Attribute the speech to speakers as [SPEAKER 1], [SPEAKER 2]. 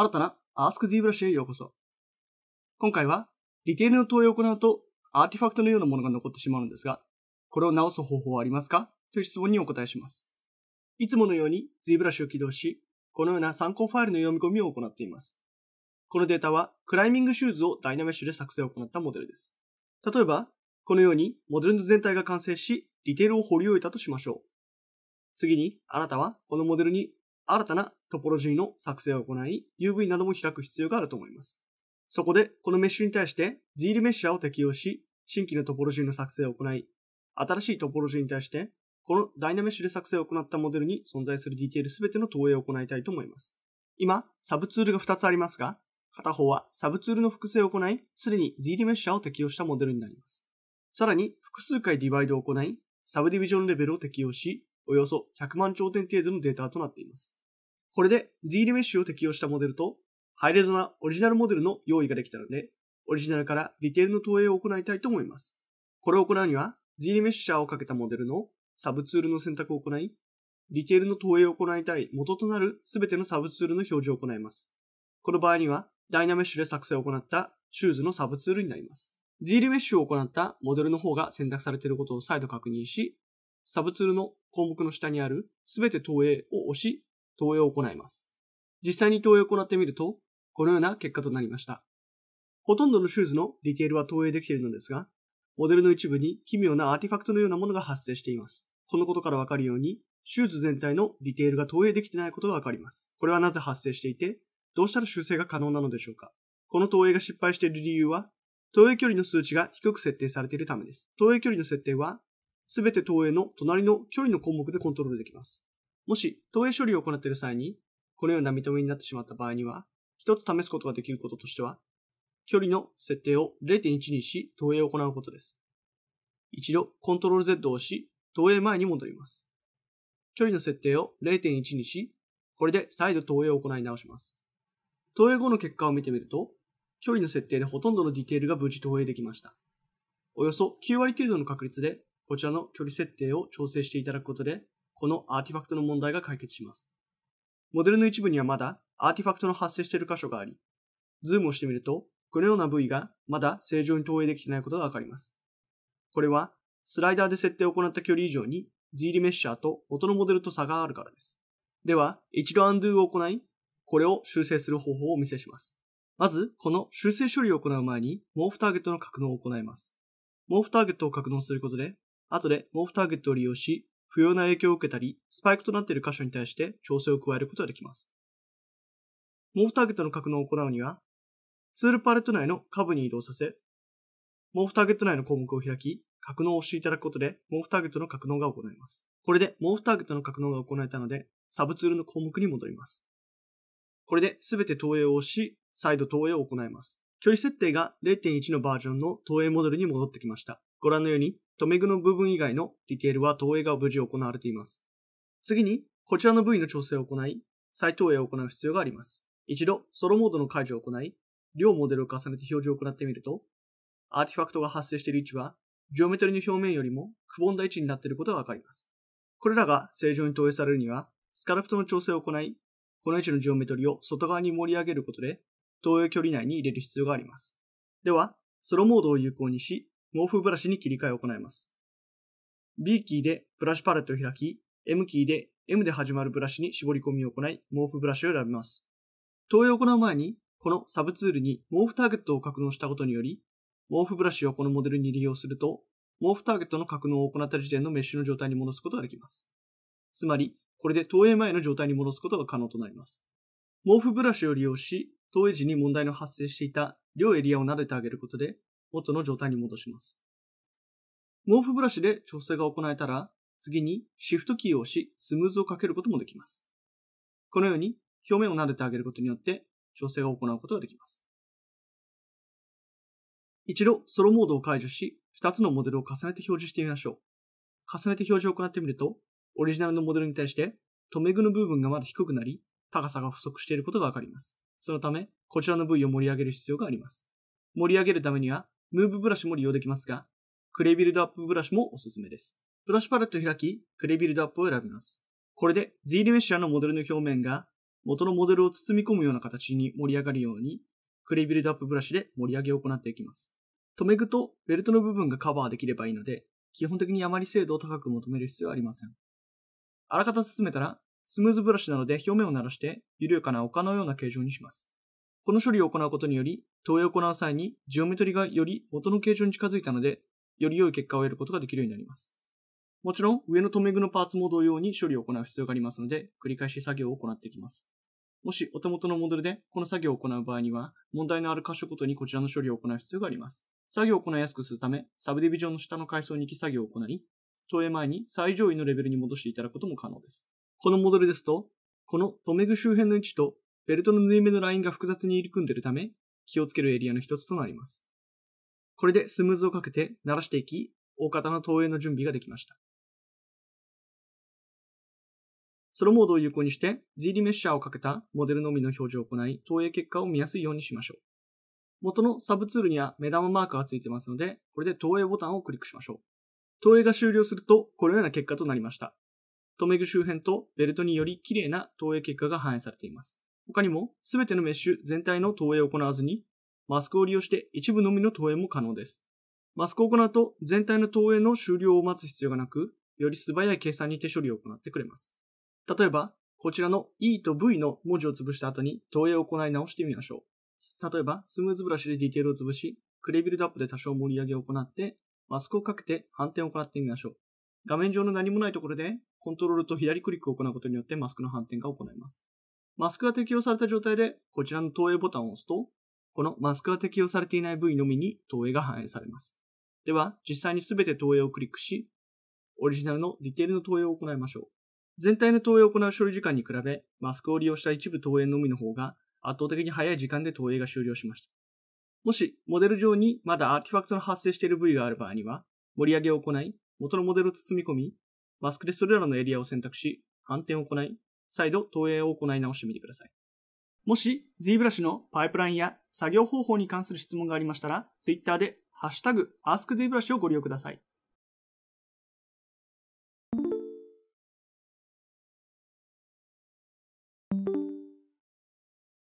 [SPEAKER 1] 新たな AskZBrush へようこそ。今回は、リテールの投影を行うと、アーティファクトのようなものが残ってしまうのですが、これを直す方法はありますかという質問にお答えします。いつものように ZBrush を起動し、このような参考ファイルの読み込みを行っています。このデータは、クライミングシューズをダイナメッシュで作成を行ったモデルです。例えば、このようにモデルの全体が完成し、リテールを掘り終えたとしましょう。次に、あなたはこのモデルに新たなトポロジーの作成を行い、UV なども開く必要があると思います。そこで、このメッシュに対して、ズールメッシャーを適用し、新規のトポロジーの作成を行い、新しいトポロジーに対して、このダイナメッシュで作成を行ったモデルに存在するディテール全ての投影を行いたいと思います。今、サブツールが2つありますが、片方はサブツールの複製を行い、すでに z ルメッシャーを適用したモデルになります。さらに、複数回ディバイドを行い、サブディビジョンレベルを適用し、およそ100万兆点程度のデータとなっています。これで Z リメッシュを適用したモデルと、ハイレゾなオリジナルモデルの用意ができたので、オリジナルからディテールの投影を行いたいと思います。これを行うには、Z リメッシャーをかけたモデルのサブツールの選択を行い、ディテールの投影を行いたい元となるすべてのサブツールの表示を行います。この場合には、ダイナメッシュで作成を行ったシューズのサブツールになります。G リメッシュを行ったモデルの方が選択されていることを再度確認し、サブツールの項目の下にあるすべて投影を押し、投与を行います。実際に投与を行ってみると、このような結果となりました。ほとんどのシューズのディテールは投影できているのですが、モデルの一部に奇妙なアーティファクトのようなものが発生しています。このことからわかるように、シューズ全体のディテールが投影できてないことがわかります。これはなぜ発生していて、どうしたら修正が可能なのでしょうかこの投影が失敗している理由は、投影距離の数値が低く設定されているためです。投影距離の設定は、すべて投影の隣の距離の項目でコントロールできます。もし、投影処理を行っている際に、このような見た目になってしまった場合には、一つ試すことができることとしては、距離の設定を0.1にし、投影を行うことです。一度、Ctrl Z を押し、投影前に戻ります。距離の設定を0.1にし、これで再度投影を行い直します。投影後の結果を見てみると、距離の設定でほとんどのディテールが無事投影できました。およそ9割程度の確率で、こちらの距離設定を調整していただくことで、このアーティファクトの問題が解決します。モデルの一部にはまだアーティファクトの発生している箇所があり、ズームをしてみると、このような部位がまだ正常に投影できていないことがわかります。これは、スライダーで設定を行った距離以上に、Z リメッシャーと音のモデルと差があるからです。では、一度アンドゥを行い、これを修正する方法をお見せします。まず、この修正処理を行う前に、モーフターゲットの格納を行います。モーフターゲットを格納することで、後でモーフターゲットを利用し、不要な影響を受けたり、スパイクとなっている箇所に対して調整を加えることができます。毛布ターゲットの格納を行うには、ツールパレット内の下部に移動させ、毛布ターゲット内の項目を開き、格納をしていただくことで、毛布ターゲットの格納が行えます。これで毛布ターゲットの格納が行えたので、サブツールの項目に戻ります。これで全て投影をし、再度投影を行います。距離設定が0.1のバージョンの投影モデルに戻ってきました。ご覧のように、留め具の部分以外のディテールは投影が無事行われています。次に、こちらの部位の調整を行い、再投影を行う必要があります。一度、ソロモードの解除を行い、両モデルを重ねて表示を行ってみると、アーティファクトが発生している位置は、ジオメトリの表面よりもくぼんだ位置になっていることがわかります。これらが正常に投影されるには、スカルプトの調整を行い、この位置のジオメトリを外側に盛り上げることで、投影距離内に入れる必要があります。では、ソロモードを有効にし、毛布ブラシに切り替えを行います。B キーでブラシパレットを開き、M キーで M で始まるブラシに絞り込みを行い、毛布ブラシを選びます。投影を行う前に、このサブツールに毛布ターゲットを格納したことにより、毛布ブラシをこのモデルに利用すると、毛布ターゲットの格納を行った時点のメッシュの状態に戻すことができます。つまり、これで投影前の状態に戻すことが可能となります。毛布ブラシを利用し、投影時に問題の発生していた両エリアを撫でてあげることで、元の状態に戻します。毛布ブラシで調整が行えたら、次にシフトキーを押し、スムーズをかけることもできます。このように表面を撫でてあげることによって調整を行うことができます。一度ソロモードを解除し、2つのモデルを重ねて表示してみましょう。重ねて表示を行ってみると、オリジナルのモデルに対して留め具の部分がまだ低くなり、高さが不足していることがわかります。そのため、こちらの部位を盛り上げる必要があります。盛り上げるためには、ムーブブラシも利用できますが、クレイビルドアップブラシもおすすめです。ブラシパレットを開き、クレイビルドアップを選びます。これで Z リメッシャーのモデルの表面が元のモデルを包み込むような形に盛り上がるように、クレイビルドアップブラシで盛り上げを行っていきます。留め具とベルトの部分がカバーできればいいので、基本的にあまり精度を高く求める必要はありません。あらかた進めたら、スムーズブラシなので表面を鳴らして緩やかな丘のような形状にします。この処理を行うことにより、投影を行う際にジオメトリがより元の形状に近づいたので、より良い結果を得ることができるようになります。もちろん、上の留め具のパーツも同様に処理を行う必要がありますので、繰り返し作業を行っていきます。もしお手元のモデルでこの作業を行う場合には、問題のある箇所ごとにこちらの処理を行う必要があります。作業を行いやすくするため、サブディビジョンの下の階層に行き作業を行い、投影前に最上位のレベルに戻していただくことも可能です。このモデルですと、この留め具周辺の位置とベルトの縫い目のラインが複雑に入り組んでいるため、気をつけるエリアの一つとなります。これでスムーズをかけて慣らしていき、大方の投影の準備ができました。ソロモードを有効にして、Z リメッシャーをかけたモデルのみの表示を行い、投影結果を見やすいようにしましょう。元のサブツールには目玉マークがついてますので、これで投影ボタンをクリックしましょう。投影が終了すると、このような結果となりました。留め具周辺とベルトにより綺麗な投影結果が反映されています。他にも、すべてのメッシュ全体の投影を行わずに、マスクを利用して一部のみの投影も可能です。マスクを行うと、全体の投影の終了を待つ必要がなく、より素早い計算に手処理を行ってくれます。例えば、こちらの E と V の文字を潰した後に投影を行い直してみましょう。例えば、スムーズブラシでディテールを潰し、クレビルドアップで多少盛り上げを行って、マスクをかけて反転を行ってみましょう。画面上の何もないところで、コントロールと左クリックを行うことによってマスクの反転が行います。マスクが適用された状態で、こちらの投影ボタンを押すと、このマスクが適用されていない部位のみに投影が反映されます。では、実際にすべて投影をクリックし、オリジナルのディテールの投影を行いましょう。全体の投影を行う処理時間に比べ、マスクを利用した一部投影のみの方が圧倒的に早い時間で投影が終了しました。もし、モデル上にまだアーティファクトの発生している部位がある場合には、盛り上げを行い、元のモデルを包み込み、マスクでそれらのエリアを選択し、反転を行い、再度投影を行い直してみてください。もし z ブラシのパイプラインや作業方法に関する質問がありましたら、Twitter でハッシュタグ a s k z ブラシをご利用ください。